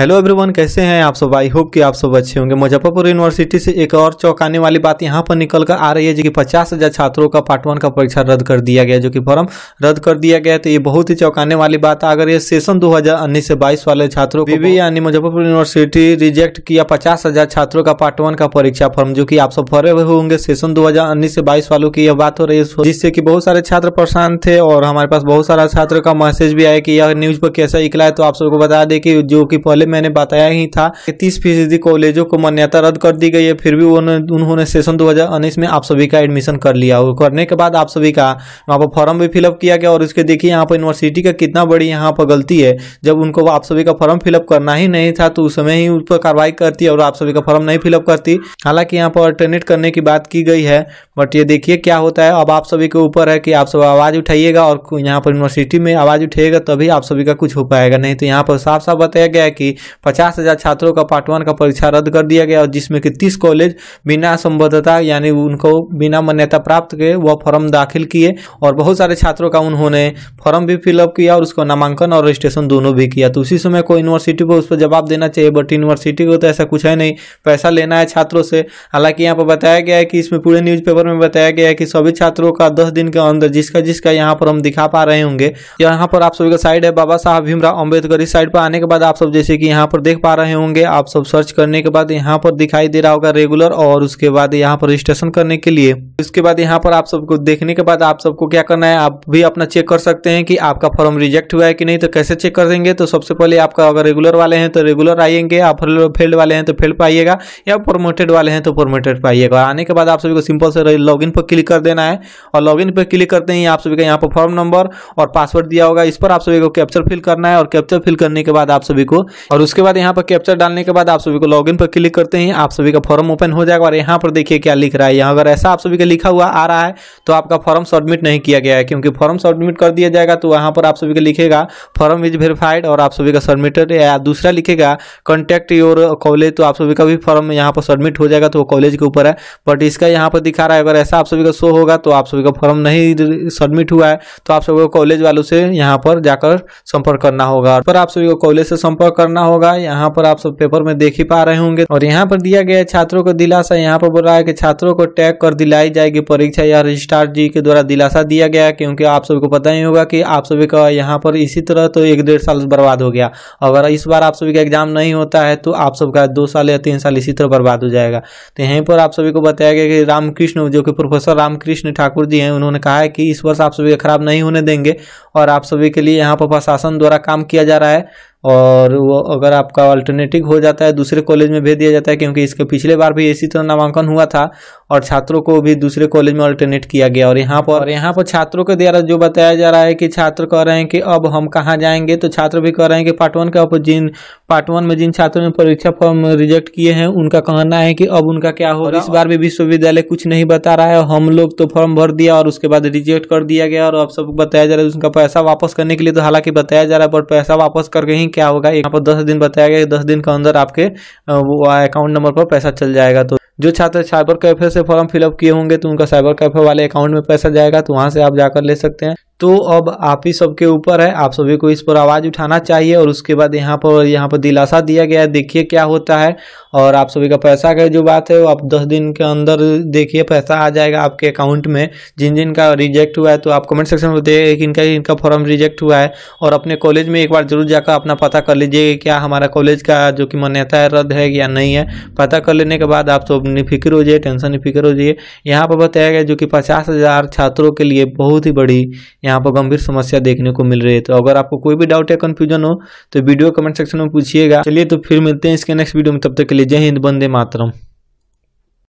hello everyone कैसे हैं आप सब आई होप कि आप सब अच्छे होंगे मुजफ्फरपुर यूनिवर्सिटी से एक और चौंकाने वाली बात यहां पर निकल कर आ रही है जो कि पचास हज़ार छात्रों का पार्ट वन का परीक्षा रद्द कर दिया गया जो कि फॉर्म रद्द कर दिया गया तो ये बहुत ही चौंकाने वाली बात है अगर ये सेशन उन्नीस से बाईस वाले छात्रों को भी यानी मुजफ्फरपुर यूनिवर्सिटी रिजेक्ट किया पचास छात्रों का पार्ट वन का परीक्षा फॉर्म जो कि आप सब भरे हुए होंगे सेशन दो से बाईस वालों की यह बात हो रही है जिससे कि बहुत सारे छात्र परेशान थे और हमारे पास बहुत सारा छात्रों का मैसेज भी आया कि यह न्यूज़ पर कैसा इकला है तो आप सबको बता दें कि जो कि पहले मैंने बताया ही था कि तीस फीसदी कॉलेजों को मान्यता रद्द कर दी गई है फिर भी उन्होंने उन्होंने सेशन 2019 में आप सभी का एडमिशन कर लिया और करने के बाद आप सभी का वहाँ पर फॉर्म भी फिलअप किया गया और उसके देखिए यहाँ पर यूनिवर्सिटी का कितना बड़ी यहाँ पर गलती है जब उनको आप सभी का फॉर्म फिलअप करना ही नहीं था तो उस समय ही उस पर कार्रवाई करती और आप सभी का फॉर्म नहीं फिलअप करती हालांकि यहाँ पर अल्टरनेट करने की बात की गई है बट ये देखिए क्या होता है अब आप सभी के ऊपर है कि आप सब आवाज़ उठाइएगा और यहाँ पर यूनिवर्सिटी में आवाज़ उठाइएगा तभी आप सभी का कुछ हो पाएगा नहीं तो यहाँ पर साफ साफ बताया गया है कि कि पचास हजार छात्रों का पार्ट वन का परीक्षा रद्द कर दिया गया और जिसमें कि तीस कॉलेज बिना संबद्धता यानी उनको बिना मान्यता प्राप्त के वह फॉर्म दाखिल किए और बहुत सारे छात्रों का उन्होंने फॉर्म भी फिलअप किया और उसका नामांकन और रजिस्ट्रेशन दोनों भी किया तो उसी समय को यूनिवर्सिटी को उस पर जवाब देना चाहिए बट यूनिवर्सिटी को तो ऐसा कुछ है नहीं पैसा लेना है छात्रों से हालांकि यहाँ पर बताया गया है कि इसमें पूरे न्यूज़पेपर में बताया गया है कि सभी छात्रों का दस दिन के अंदर जिसका जिसका यहाँ पर हम दिखा पा रहे होंगे यहाँ पर आप सभी का साइड है बाबा साहब भीमराव अम्बेडकर इस साइड पर आने के बाद आप सब जैसे कि यहाँ पर देख पा रहे होंगे आप सब सर्च करने के बाद यहाँ पर दिखाई दे रहा होगा रेगुलर और उसके बाद यहाँ पर रजिस्ट्रेशन करने के लिए उसके बाद यहाँ पर आप सबको देखने के बाद आप सबको क्या करना है आप भी अपना चेक कर सकते हैं कि आपका फॉर्म रिजेक्ट हुआ है कि नहीं तो कैसे चेक कर देंगे तो सबसे पहले आपका अगर रेगुलर वाले हैं तो रेगुलर आएंगे आप फेल्ड वाले हैं तो फेल्ड पाइएगा या प्रोमोटेड वाले हैं तो प्रोमोटेड पाइएगा आने के बाद आप सभी को सिंपल से लॉग पर क्लिक कर देना है और लॉग पर क्लिक करते ही आप सभी का यहाँ पर फॉर्म नंबर और पासवर्ड दिया होगा इस पर आप सभी को कैप्चर फिल करना है और कैप्चर फिल करने के बाद आप सभी को और उसके बाद यहाँ पर कैप्चर डालने के बाद आप सभी को लॉगिन पर क्लिक करते हैं आप सभी का फॉर्म ओपन हो जाएगा और यहाँ पर देखिए क्या लिख रहा है यहाँ अगर ऐसा आप सभी का लिखा हुआ आ रहा है तो आपका फॉर्म सबमिट नहीं किया गया है क्योंकि फॉर्म सबमिट कर दिया जाएगा तो वहाँ पर आप सभी का लिखेगा फॉर्म इज वेरीफाइड और आप सभी का सबमिटेड या दूसरा लिखेगा कॉन्टैक्ट योर कॉलेज तो आप सभी का भी फॉर्म यहाँ पर सबमिट हो जाएगा तो वो कॉलेज के ऊपर है बट इसका यहाँ पर दिखा रहा है अगर ऐसा आप सभी का शो होगा तो आप सभी का फॉर्म नहीं सबमिट हुआ है तो आप सभी को कॉलेज वालों से यहाँ पर जाकर संपर्क करना होगा और आप सभी को कॉलेज से संपर्क करना करना होगा यहाँ पर आप सब पेपर में देख ही पा रहे होंगे और यहाँ पर दिया गया छात्रों को दिलासा यहाँ पर बोल रहा है कि छात्रों को टैग कर दिलाई जाएगी परीक्षा या रजिस्ट्रार जी के द्वारा दिलासा दिया गया क्योंकि आप सभी को पता ही होगा कि आप सभी का यहाँ पर इसी तरह तो एक डेढ़ साल बर्बाद हो गया अगर इस बार आप सभी का एग्जाम नहीं होता है तो आप सबका दो साल या तीन साल इसी तरह बर्बाद हो जाएगा तो यहीं पर आप सभी को बताया गया कि रामकृष्ण जो कि प्रोफेसर रामकृष्ण ठाकुर जी हैं उन्होंने कहा है कि इस वर्ष आप सभी खराब नहीं होने देंगे और आप सभी के लिए यहाँ पर प्रशासन द्वारा काम किया जा रहा है और वो अगर आपका अल्टरनेटिव हो जाता है दूसरे कॉलेज में भेज दिया जाता है क्योंकि इसके पिछले बार भी इसी तरह तो नामांकन हुआ था और छात्रों को भी दूसरे कॉलेज में अल्टरनेट किया गया और यहाँ पर और यहाँ पर छात्रों के द्वारा जो बताया जा रहा है कि छात्र कह रहे हैं कि अब हम कहाँ जाएंगे तो छात्र भी कह रहे हैं कि पार्ट वन के अब जिन पार्ट वन में जिन छात्रों ने परीक्षा फॉर्म रिजेक्ट किए हैं उनका कहना है कि अब उनका क्या हो इस बार भी विश्वविद्यालय कुछ नहीं बता रहा है हम लोग तो फॉर्म भर दिया और उसके बाद रिजेक्ट कर दिया गया और अब सब बताया जा रहा है उनका पैसा वापस करने के लिए तो हालांकि बताया जा रहा है पर पैसा वापस करके ही क्या होगा यहाँ पर दस दिन बताया गया दस दिन के अंदर आपके वो अकाउंट नंबर पर पैसा चल जाएगा तो जो छात्र साइबर कैफे से फॉर्म फिलअप किए होंगे तो उनका साइबर कैफे वाले अकाउंट में पैसा जाएगा तो वहां से आप जाकर ले सकते हैं तो अब आप ही सबके ऊपर है आप सभी को इस पर आवाज़ उठाना चाहिए और उसके बाद यहाँ पर यहाँ पर दिलासा दिया गया है देखिए क्या होता है और आप सभी का पैसा का जो बात है वो आप दस दिन के अंदर देखिए पैसा आ जाएगा आपके अकाउंट में जिन जिन का रिजेक्ट हुआ है तो आप कमेंट सेक्शन में बताइए कि इनका इनका फॉर्म रिजेक्ट हुआ है और अपने कॉलेज में एक बार जरूर जाकर अपना पता कर लीजिए क्या हमारा कॉलेज का जो कि मान्यता है रद्द है या नहीं है पता कर लेने के बाद आप सब निफिक्र हो जाइए टेंशन निफिक्र हो जाइए यहाँ पर बताया गया जो कि पचास छात्रों के लिए बहुत ही बड़ी यहाँ पर गंभीर समस्या देखने को मिल रही है तो अगर आपको कोई भी डाउट या कन्फ्यूजन हो तो वीडियो कमेंट सेक्शन में पूछिएगा चलिए तो फिर मिलते हैं इसके नेक्स्ट वीडियो में तब तक के लिए जय हिंद बंदे मातरम